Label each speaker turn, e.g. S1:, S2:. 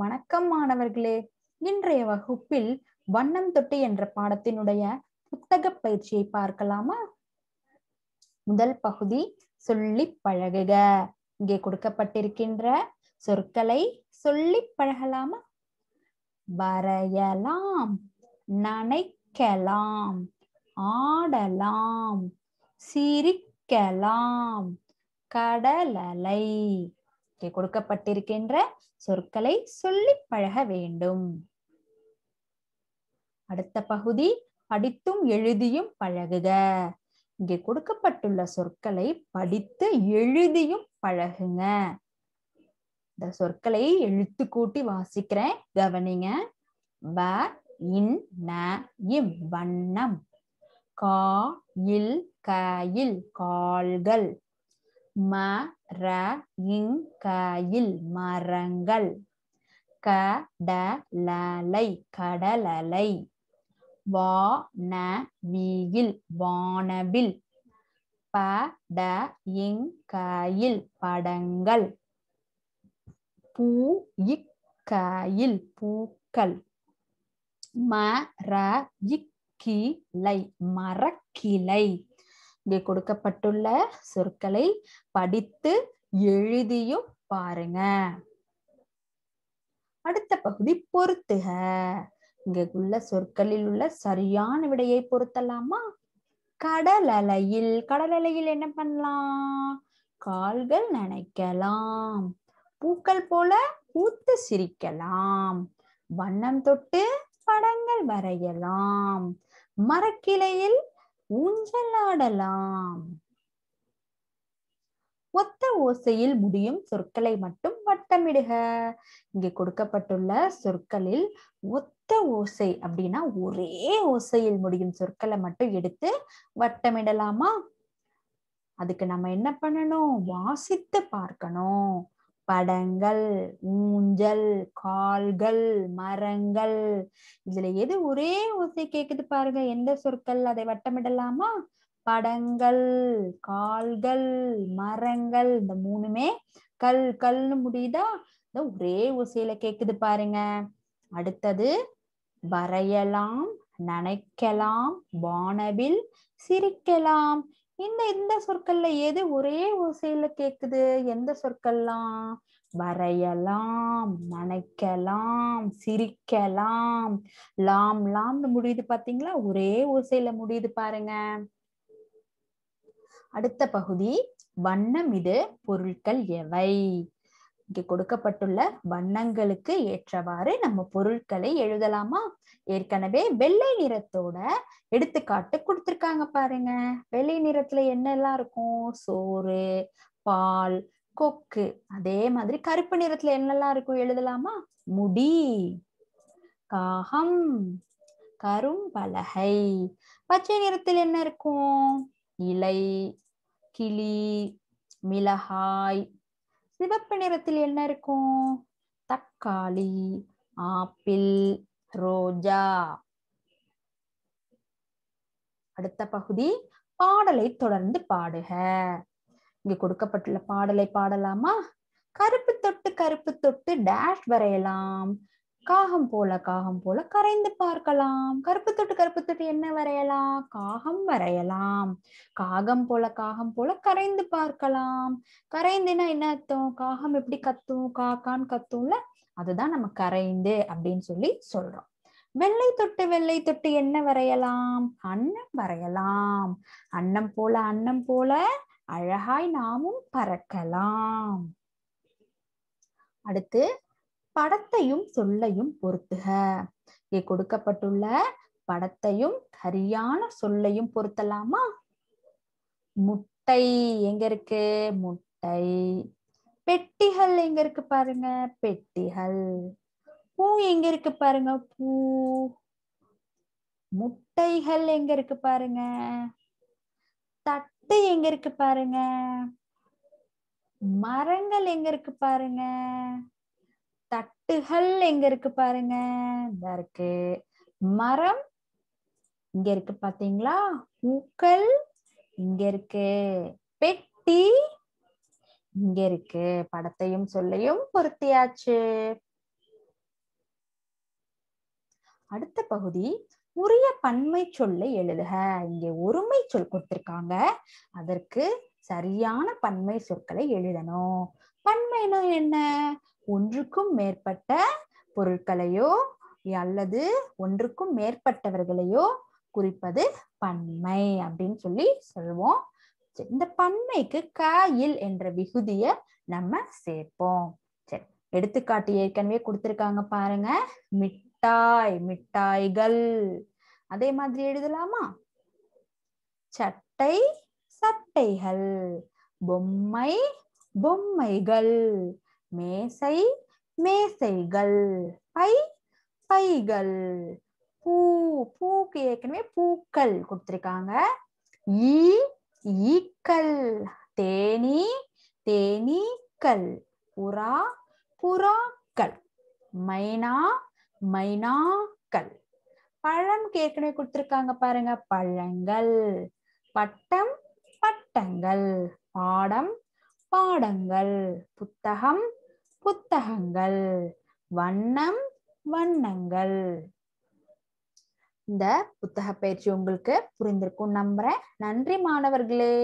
S1: வணக்கம் மாணவர்களே இன்றைய வகுப்பில் வண்ணம் தொட்டி என்ற பாடத்தினுடைய புத்தக பயிற்சியை பார்க்கலாமா முதல் பகுதி சொல்லி பழகுக இங்கே கொடுக்கப்பட்டிருக்கின்ற சொற்களை சொல்லி பழகலாமா வரையலாம் நனைக்கலாம் ஆடலாம் சிரிக்கலாம் கடலலை கொடுக்கப்பட்டிருக்கின்ற சொற்களை சொல்லி பழக வேண்டும் அடுத்த பகுதி படித்தும் எழுதியும் பழகுக இங்கே கொடுக்கப்பட்டுள்ள சொற்களை படித்து எழுதியும் பழகுங்க இந்த சொற்களை எழுத்து கூட்டி வாசிக்கிறேன் கவனிங்க வ இன் ந இம் வண்ணம் கா இல் கால்கள் ம மரங்கள் கடலலை கடலலை வானவியில் வானவில் பட இங் படங்கள் பூ இக்கயில் பூக்கள் மர இக்கிளை மரக்கிளை இங்கே கொடுக்கப்பட்டுள்ள சொற்களை படித்து எழுதியும் பாருங்க அடுத்த பகுதி பொருத்துக இங்க உள்ள சொற்களில் உள்ள சரியான விடையை பொருத்தலாமா கடல் அலையில் கடல் அலையில் என்ன பண்ணலாம் கால்கள் நினைக்கலாம் பூக்கள் போல பூத்து சிரிக்கலாம் வண்ணம் தொட்டு படங்கள் வரையலாம் மரக்கிளையில் ஊஞ்சலாடலாம் ஒத்த ஓசையில் முடியும் சொற்களை மட்டும் வட்டமிடுக இங்கே கொடுக்கப்பட்டுள்ள சொற்களில் ஒத்த ஓசை அப்படின்னா ஒரே ஓசையில் முடியும் சொற்களை மட்டும் எடுத்து வட்டமிடலாமா அதுக்கு நம்ம என்ன பண்ணணும் வாசித்து பார்க்கணும் படங்கள் ஊஞ்சல் கால்கள் மரங்கள் இதுல எது ஒரே ஓசை கேக்குது பாருங்க எந்த சொற்கள் அதை வட்டமிடலாமா படங்கள் கால்கள் மரங்கள் இந்த மூணுமே கல் கல்னு முடியுதா இந்த ஒரே ஓசையில கேக்குது பாருங்க அடுத்தது வரையலாம் நனைக்கலாம் வானவில் சிரிக்கலாம் இந்த இந்த சொற்கள்ல எது ஒரே ஓசையில கேக்குது எந்த சொற்கள்லாம் வரையலாம் நினைக்கலாம் சிரிக்கலாம் லாம் லாம்னு முடியுது பாத்தீங்களா ஒரே ஓசையில முடியுது பாருங்க அடுத்த பகுதி வண்ணம் இது பொருட்கள் எவை இங்கே கொடுக்கப்பட்டுள்ள வண்ணங்களுக்கு ஏற்றவாறு நம்ம பொருட்களை எழுதலாமா ஏற்கனவே வெள்ளை நிறத்தோட எடுத்துக்காட்டு கொடுத்துருக்காங்க பாருங்க வெள்ளை நிறத்துல என்னெல்லாம் இருக்கும் சோறு பால் கொக்கு அதே மாதிரி கருப்பு நிறத்துல என்னெல்லாம் இருக்கும் எழுதலாமா முடி காகம் கரும்பலகை பச்சை நிறத்தில் என்ன இருக்கும் இலை கிளி மிளகாய் சிவப்பு நிறத்தில் என்ன இருக்கும் தக்காளி ஆப்பிள் ரோஜா அடுத்த பகுதி பாடலை தொடர்ந்து பாடுக இங்க கொடுக்கப்பட்டுள்ள பாடலை பாடலாமா கருப்பு தொட்டு கருப்பு தொட்டு டேஷ் வரையலாம் காகம் போல காகம் போல கரைந்து பார்க்கலாம் கருப்பு தொட்டு கருப்பு தொட்டு என்ன வரையலாம் காகம் வரையலாம் காகம் போல காகம் போல கரைந்து பார்க்கலாம் கரைந்துன்னா என்ன அர்த்தம் காகம் எப்படி கத்தும் காக்கான்னு கத்தும்ல அதுதான் நம்ம கரைந்து அப்படின்னு சொல்லி சொல்றோம் வெள்ளை தொட்டு வெள்ளை தொட்டு என்ன வரையலாம் அன்னம் வரையலாம் அன்னம் போல அன்னம் போல அழகாய் நாமும் பறக்கலாம் அடுத்து படத்தையும் சொல்லையும் பொருத்துக இங்கே கொடுக்கப்பட்டுள்ள படத்தையும் சரியான சொல்லையும் பொருத்தலாமா முட்டை எங்க இருக்கு முட்டை பெட்டிகள் எங்க இருக்கு பாருங்க பெட்டிகள் பூ எங்க இருக்கு பாருங்க பூ முட்டைகள் எங்க இருக்கு பாருங்க தட்டு எங்க இருக்கு பாருங்க மரங்கள் எங்க இருக்கு பாருங்க தட்டுகள் எங்க இருக்கு பாருங்க இதா இருக்கு மரம் இங்க இருக்கு பாத்தீங்களா பூக்கள் இங்க இருக்கு பெட்டி இங்க இருக்கு படத்தையும் சொல்லையும் பொருத்தியாச்சு அடுத்த பகுதி உரிய பன்மை சொல்லை எழுதுக இங்க ஒருமை சொல் கொடுத்திருக்காங்க அதற்கு சரியான பன்மை சொற்களை எழுதணும் பன்மைனா என்ன ஒன்றுக்கும் மேற்பட்ட பொருட்களையோ அல்லது ஒன்றுக்கும் மேற்பட்டவர்களையோ குறிப்பது பண்மை அப்படின்னு சொல்லி சொல்லுவோம் இந்த பன்மைக்கு காயில் என்ற விகுதிய நம்ம சேர்ப்போம் சரி எடுத்துக்காட்டு ஏற்கனவே கொடுத்துருக்காங்க பாருங்க மிட்டாய் மிட்டாய்கள் அதே மாதிரி எழுதலாமா சட்டை சட்டைகள் பொம்மை பொம்மைகள் மேசை மேசைகள் பை பைகள் பூ பூக்கு ஏற்கனவே பூக்கள் கொடுத்துருக்காங்க ஈ ஈக்கள் தேனி தேனீக்கள் புறா புறாக்கள் மைனா மைனாக்கள் பழம் ஏற்கனவே கொடுத்துருக்காங்க பாருங்க பழங்கள் பட்டம் பட்டங்கள் பாடம் பாடங்கள் புத்தகம் புத்தகங்கள் வண்ணம் வண்ணங்கள் இந்த புத்தக பயிற்சி உங்களுக்கு புரிந்திருக்கும் நம்புறேன் நன்றி மாணவர்களே